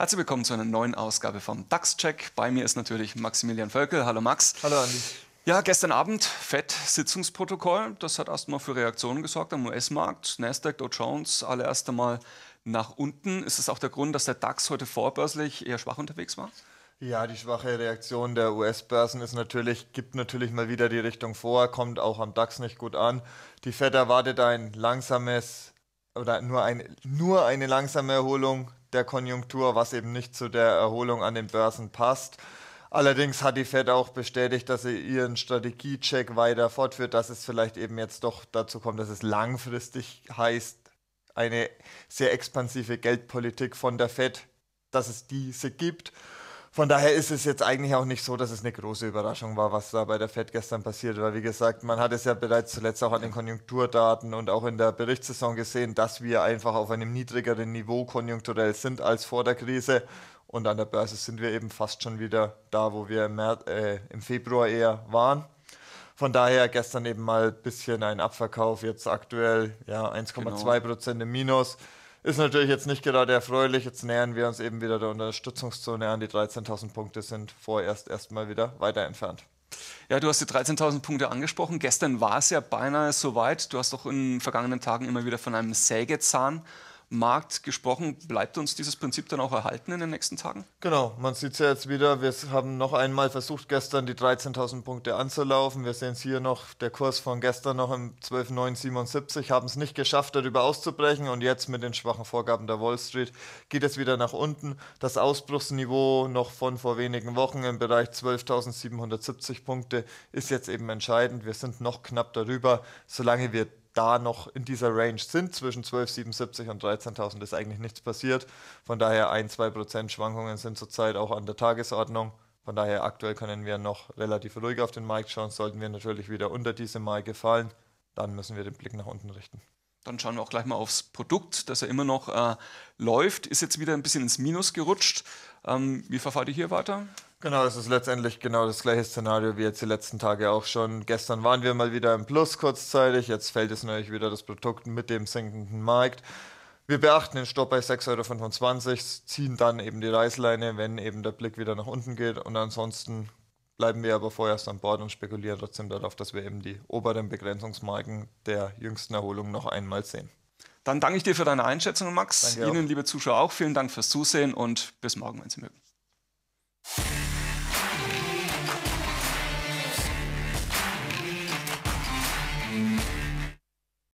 Herzlich willkommen zu einer neuen Ausgabe vom DAX-Check. Bei mir ist natürlich Maximilian Völkel. Hallo Max. Hallo Andi. Ja, gestern Abend FED-Sitzungsprotokoll. Das hat erstmal für Reaktionen gesorgt am US-Markt. Nasdaq, Dow Jones, alle erst einmal nach unten. Ist das auch der Grund, dass der DAX heute vorbörslich eher schwach unterwegs war? Ja, die schwache Reaktion der US-Börsen ist natürlich, gibt natürlich mal wieder die Richtung vor, kommt auch am DAX nicht gut an. Die Fed erwartet ein langsames oder nur, ein, nur eine langsame Erholung der Konjunktur, was eben nicht zu der Erholung an den Börsen passt. Allerdings hat die Fed auch bestätigt, dass sie ihren Strategiecheck weiter fortführt, dass es vielleicht eben jetzt doch dazu kommt, dass es langfristig heißt, eine sehr expansive Geldpolitik von der Fed, dass es diese gibt von daher ist es jetzt eigentlich auch nicht so, dass es eine große Überraschung war, was da bei der FED gestern passiert Weil, Wie gesagt, man hat es ja bereits zuletzt auch an den Konjunkturdaten und auch in der Berichtssaison gesehen, dass wir einfach auf einem niedrigeren Niveau konjunkturell sind als vor der Krise. Und an der Börse sind wir eben fast schon wieder da, wo wir im, März, äh, im Februar eher waren. Von daher gestern eben mal ein bisschen ein Abverkauf, jetzt aktuell ja 1,2 genau. Prozent genau. im Minus. Ist natürlich jetzt nicht gerade erfreulich. Jetzt nähern wir uns eben wieder der Unterstützungszone an. Die 13.000 Punkte sind vorerst erstmal wieder weiter entfernt. Ja, du hast die 13.000 Punkte angesprochen. Gestern war es ja beinahe soweit. Du hast doch in den vergangenen Tagen immer wieder von einem Sägezahn Markt gesprochen. Bleibt uns dieses Prinzip dann auch erhalten in den nächsten Tagen? Genau, man sieht es ja jetzt wieder. Wir haben noch einmal versucht, gestern die 13.000 Punkte anzulaufen. Wir sehen es hier noch, der Kurs von gestern noch im 12.977, haben es nicht geschafft, darüber auszubrechen. Und jetzt mit den schwachen Vorgaben der Wall Street geht es wieder nach unten. Das Ausbruchsniveau noch von vor wenigen Wochen im Bereich 12.770 Punkte ist jetzt eben entscheidend. Wir sind noch knapp darüber. Solange wir da noch in dieser Range sind, zwischen 12,77 und 13.000 ist eigentlich nichts passiert. Von daher ein, zwei Prozent Schwankungen sind zurzeit auch an der Tagesordnung. Von daher aktuell können wir noch relativ ruhig auf den Markt schauen. Sollten wir natürlich wieder unter diese Marke fallen, dann müssen wir den Blick nach unten richten. Dann schauen wir auch gleich mal aufs Produkt, das ja immer noch äh, läuft, ist jetzt wieder ein bisschen ins Minus gerutscht. Ähm, wie verfahrt ihr hier weiter? Genau, es ist letztendlich genau das gleiche Szenario wie jetzt die letzten Tage auch schon. Gestern waren wir mal wieder im Plus kurzzeitig, jetzt fällt es natürlich wieder das Produkt mit dem sinkenden Markt. Wir beachten den Stopp bei 6,25 Euro, ziehen dann eben die Reißleine, wenn eben der Blick wieder nach unten geht und ansonsten bleiben wir aber vorerst an Bord und spekulieren trotzdem darauf, dass wir eben die oberen Begrenzungsmarken der jüngsten Erholung noch einmal sehen. Dann danke ich dir für deine Einschätzung, Max. Danke Ihnen, auch. liebe Zuschauer, auch vielen Dank fürs Zusehen und bis morgen, wenn Sie mögen.